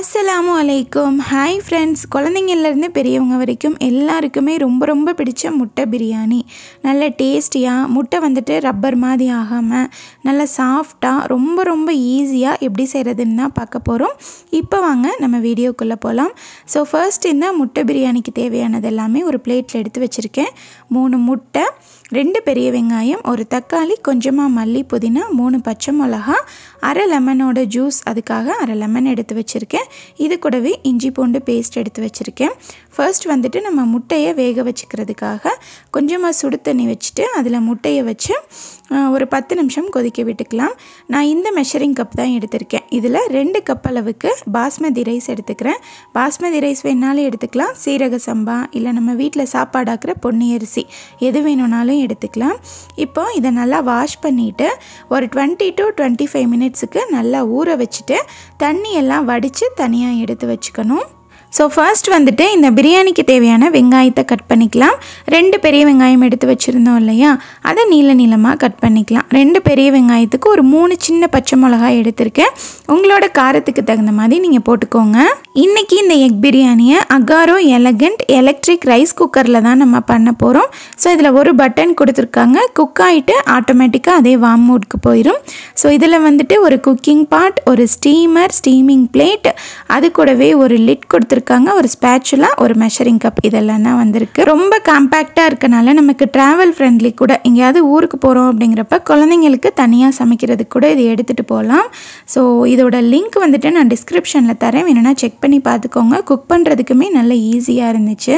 அஸ்ஸலாமு அலைக்கும் hi friends குழந்தைங்கள்லேருந்து பெரியவங்க வரைக்கும் எல்லாருக்குமே ரொம்ப ரொம்ப பிடிச்ச முட்டை பிரியாணி நல்ல டேஸ்டியாக முட்டை வந்துட்டு ரப்பர் மாதிரி ஆகாமல் நல்லா சாஃப்டாக ரொம்ப ரொம்ப ஈஸியாக எப்படி செய்கிறதுன்னு தான் பார்க்க போகிறோம் இப்போ வாங்க நம்ம வீடியோக்குள்ளே போகலாம் ஸோ ஃபர்ஸ்ட் இந்த முட்டை பிரியாணிக்கு தேவையானது எல்லாமே ஒரு பிளேட்டில் எடுத்து வச்சுருக்கேன் மூணு முட்டை ரெண்டு பெரிய வெங்காயம் ஒரு தக்காளி கொஞ்சமாக மல்லி புதினா மூணு பச்சை மிளகா அரை லெமனோட ஜூஸ் அதுக்காக அரை லெமன் எடுத்து வச்சுருக்கேன் இது கூடவே இஞ்சி பூண்டு பேஸ்ட் எடுத்து வச்சுருக்கேன் ஃபர்ஸ்ட் வந்துட்டு நம்ம முட்டையை வேக வச்சுக்கிறதுக்காக கொஞ்சமாக சுடு தண்ணி வச்சுட்டு அதில் முட்டையை வச்சு ஒரு பத்து நிமிஷம் கொதிக்க விட்டுக்கலாம் நான் இந்த மெஷரிங் கப் தான் எடுத்திருக்கேன் இதில் ரெண்டு கப் அளவுக்கு பாஸ்மதி ரைஸ் எடுத்துக்கிறேன் பாஸ்மதி ரைஸ் வேணாலும் எடுத்துக்கலாம் சீரக சம்பா இல்லை நம்ம வீட்டில் சாப்பாடாக்குற பொன்னி அரிசி எது வேணும்னாலும் எடுத்துக்கலாம் இப்போ இதை நல்லா வாஷ் பண்ணிவிட்டு ஒரு டுவெண்ட்டி டு டுவெண்ட்டி ஃபைவ் மினிட்ஸுக்கு நல்லா ஊற வச்சுட்டு தண்ணியெல்லாம் வடித்து தனியாக எடுத்து வச்சுக்கணும் ஸோ ஃபர்ஸ்ட் வந்துட்டு இந்த பிரியாணிக்கு தேவையான வெங்காயத்தை கட் பண்ணிக்கலாம் ரெண்டு பெரிய வெங்காயம் எடுத்து வச்சுருந்தோம் இல்லையா அதை நீள நீளமாக கட் பண்ணிக்கலாம் ரெண்டு பெரிய வெங்காயத்துக்கு ஒரு மூணு சின்ன பச்சை மிளகாய் எடுத்திருக்கேன் உங்களோட காரத்துக்கு தகுந்த மாதிரி நீங்கள் போட்டுக்கோங்க இன்றைக்கி இந்த எக் பிரியாணியை அகாரோ எலகண்ட் எலக்ட்ரிக் ரைஸ் குக்கரில் தான் நம்ம பண்ண போகிறோம் ஸோ இதில் ஒரு பட்டன் கொடுத்துருக்காங்க குக் ஆகிட்டு ஆட்டோமேட்டிக்காக அதே வார்ம் மூட்க்கு போயிடும் ஸோ இதில் வந்துட்டு ஒரு குக்கிங் பாட் ஒரு ஸ்டீமர் ஸ்டீமிங் பிளேட் அது கூடவே ஒரு லிட் கொடுத்துருக்கோம் கொடுத்துருக்காங்க ஒரு ஸ்பேச்சுலா ஒரு மெஷரிங் கப் இதெல்லாம் தான் வந்திருக்கு ரொம்ப காம்பேக்டாக இருக்கனால நமக்கு ட்ராவல் ஃப்ரெண்ட்லி கூட எங்கேயாவது ஊருக்கு போகிறோம் அப்படிங்கிறப்ப குழந்தைங்களுக்கு தனியாக சமைக்கிறதுக்கு கூட இது எடுத்துகிட்டு போகலாம் ஸோ இதோட லிங்க் வந்துட்டு நான் டிஸ்கிரிப்ஷனில் தரேன் வேணும்னா செக் பண்ணி பார்த்துக்கோங்க குக் பண்ணுறதுக்குமே நல்ல ஈஸியாக இருந்துச்சு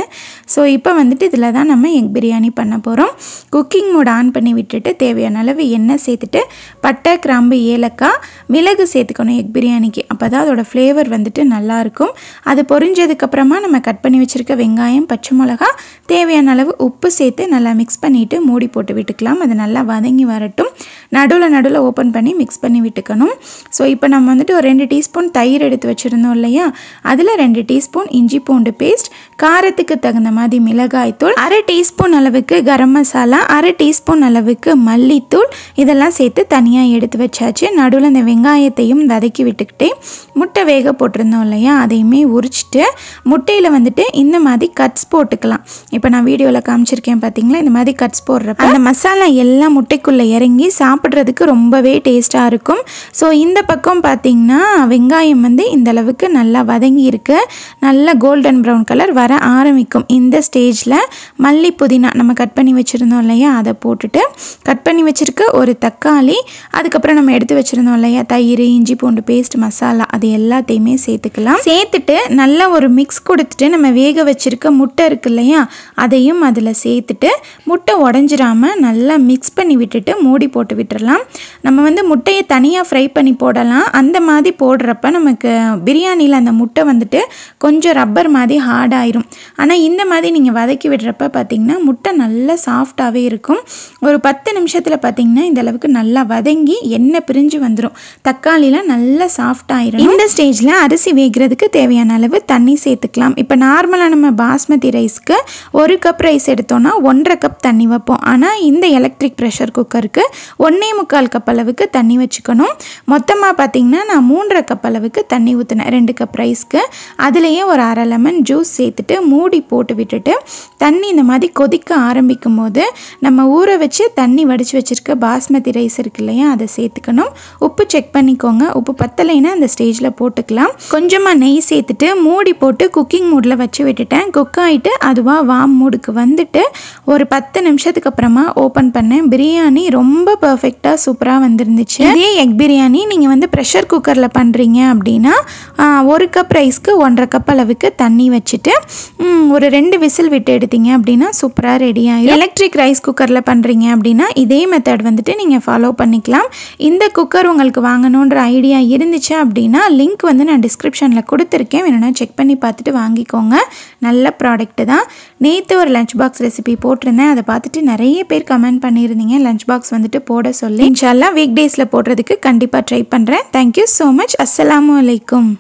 ஸோ இப்போ வந்துட்டு இதில் தான் நம்ம எக் பிரியாணி பண்ண போகிறோம் குக்கிங் மோட் ஆன் பண்ணி விட்டுட்டு தேவையான அளவு எண்ணெய் சேர்த்துட்டு பட்டை கிராம்பு ஏலக்காய் மிளகு சேர்த்துக்கணும் எக் பிரியாணிக்கு அப்போ தான் அதோடய ஃப்ளேவர் வந்துட்டு நல்லாயிருக்கும் அது பொரிஞ்சு அப்புறமா நம்ம கட் பண்ணி வச்சுருக்க வெங்காயம் பச்சை மிளகா தேவையான அளவு உப்பு சேர்த்து நல்லா மிக்ஸ் பண்ணிவிட்டு மூடி போட்டு விட்டுக்கலாம் அது நல்லா வதங்கி வரட்டும் நடுவில் நடுவில் ஓப்பன் பண்ணி மிக்ஸ் பண்ணி விட்டுக்கணும் ஸோ இப்போ நம்ம வந்துட்டு ஒரு ரெண்டு டீஸ்பூன் தயிர் எடுத்து வச்சுருந்தோம் இல்லையா அதில் ரெண்டு டீஸ்பூன் இஞ்சி பூண்டு பேஸ்ட் காரத்துக்கு தகுந்த மாதிரி மிளகாய்த்தூள் அரை டீஸ்பூன் அளவுக்கு கரம் மசாலா அரை டீஸ்பூன் அளவுக்கு மல்லித்தூள் இதெல்லாம் சேர்த்து தனியாக எடுத்து வச்சாச்சு நடுவில் இந்த வெங்காயத்தையும் வதக்கி விட்டுக்கிட்டே முட்டை வேக போட்டிருந்தோம் இல்லையா அதையுமே உரிச்சிட்டு முட்டையில் வந்துட்டு இந்த மாதிரி கட்ஸ் போட்டுக்கலாம் இப்போ நான் வீடியோவில் காமிச்சிருக்கேன் பார்த்தீங்களா இந்த மாதிரி கட்ஸ் போடுறப்ப அந்த மசாலா எல்லாம் முட்டைக்குள்ளே இறங்கி சாப்பிட்றதுக்கு ரொம்பவே டேஸ்ட்டாக இருக்கும் ஸோ இந்த பக்கம் பார்த்திங்கன்னா வெங்காயம் வந்து இந்த அளவுக்கு நல்லா வதங்கி இருக்கு நல்லா கோல்டன் ப்ரௌன் கலர் வர ஆரம்பிக்கும் இந்த ஸ்டேஜில் மல்லி புதினா நம்ம கட் பண்ணி வச்சுருந்தோம் இல்லையா அதை போட்டுட்டு கட் பண்ணி வச்சுருக்க ஒரு தக்காளி அதுக்கப்புறம் நம்ம எடுத்து வச்சுருந்தோம் இல்லையா தயிர் இஞ்சி பூண்டு பேஸ்ட் மசாலா அது எல்லாத்தையுமே சேர்த்துக்கலாம் சேர்த்துட்டு நல்லா ஒரு மிக்ஸ் கொடுத்துட்டு நம்ம வேக வச்சுருக்க முட்டை இருக்கு இல்லையா அதையும் அதில் சேர்த்துட்டு முட்டை உடஞ்சிராமல் நல்லா மிக்ஸ் பண்ணி விட்டுட்டு மூடி போட்டு விட்டுடலாம் நம்ம வந்து முட்டையை தனியாக ஃப்ரை பண்ணி போடலாம் அந்த மாதிரி போடுறப்ப நமக்கு பிரியாணியில் அந்த முட்டை வந்துட்டு கொஞ்சம் ரப்பர் மாதிரி ஹார்டாயிரும் ஆனால் இந்த மாதிரி நீங்கள் வதக்கி விடுறப்ப பார்த்திங்கன்னா முட்டை நல்லா சாஃப்டாகவே இருக்கும் ஒரு பத்து நிமிஷத்தில் பார்த்திங்கன்னா இந்த அளவுக்கு நல்லா வதங்கி எண்ணெய் பிரிஞ்சு வந்துடும் தக்காளிலாம் நல்லா சாஃப்டாயிரும் இந்த ஸ்டேஜில் அரிசி வேகிறதுக்கு தேவையான அளவு தண்ணி தண்ணி சேர்த்துக்கலாம் இப்போ நார்மலாக நம்ம பாஸ்மதி ரைஸ்க்கு ஒரு கப் ரைஸ் எடுத்தோன்னா ஒன்றரை கப் தண்ணி வைப்போம் ஆனால் இந்த எலக்ட்ரிக் ப்ரெஷர் குக்கருக்கு ஒன்றே முக்கால் கப் அளவுக்கு தண்ணி வச்சுக்கணும் மொத்தமாக பார்த்திங்கன்னா நான் மூன்றரை கப் அளவுக்கு தண்ணி ஊற்றினேன் ரெண்டு கப் ரைஸ்க்கு அதுலேயே ஒரு அரை லெமன் ஜூஸ் சேர்த்துட்டு மூடி போட்டு விட்டுட்டு தண்ணி இந்த மாதிரி கொதிக்க ஆரம்பிக்கும் போது நம்ம ஊற வச்சு தண்ணி வடித்து வச்சுருக்க பாஸ்மதி ரைஸ் இருக்கு இல்லையா அதை சேர்த்துக்கணும் உப்பு செக் பண்ணிக்கோங்க உப்பு பத்தலைன்னா அந்த ஸ்டேஜில் போட்டுக்கலாம் கொஞ்சமாக நெய் சேர்த்துட்டு மூடி மூடி போட்டு குக்கிங் மூடில் வச்சு விட்டுட்டேன் குக் ஆகிட்டு அதுவாக வாம் மூடுக்கு வந்துட்டு ஒரு பத்து நிமிஷத்துக்கு அப்புறமா ஓப்பன் பண்ணேன் பிரியாணி ரொம்ப பர்ஃபெக்டாக சூப்பராக வந்துருந்துச்சு இதே எக் பிரியாணி நீங்கள் வந்து ப்ரெஷர் குக்கரில் பண்ணுறீங்க அப்படின்னா ஒரு கப் ரைஸ்க்கு ஒன்றரை கப் அளவுக்கு தண்ணி வச்சுட்டு ஒரு ரெண்டு விசில் விட்டு எடுத்தீங்க அப்படின்னா சூப்பராக ரெடி ஆகிடும் எலக்ட்ரிக் ரைஸ் குக்கரில் பண்ணுறீங்க அப்படின்னா இதே மெத்தட் வந்துட்டு நீங்கள் ஃபாலோ பண்ணிக்கலாம் இந்த குக்கர் உங்களுக்கு வாங்கணுன்ற ஐடியா இருந்துச்சு அப்படின்னா லிங்க் வந்து நான் டிஸ்கிரிப்ஷனில் கொடுத்துருக்கேன் வேணும்னா செக் பண்ணி பார்த்துட்டு வாங்கிக்கோங்க நல்ல ப்ராடக்ட்டு தான் நேற்று ஒரு லஞ்ச் பாக்ஸ் ரெசிபி போட்டிருந்தேன் அதை பார்த்துட்டு நிறைய பேர் கமெண்ட் பண்ணியிருந்தீங்க லஞ்ச் பாக்ஸ் வந்துட்டு போட சொல்லி இன்ஷால்லாம் வீக் டேஸில் போடுறதுக்கு கண்டிப்பாக ட்ரை பண்ணுறேன் தேங்க்யூ ஸோ மச் அஸ்லாம் வலைக்கும்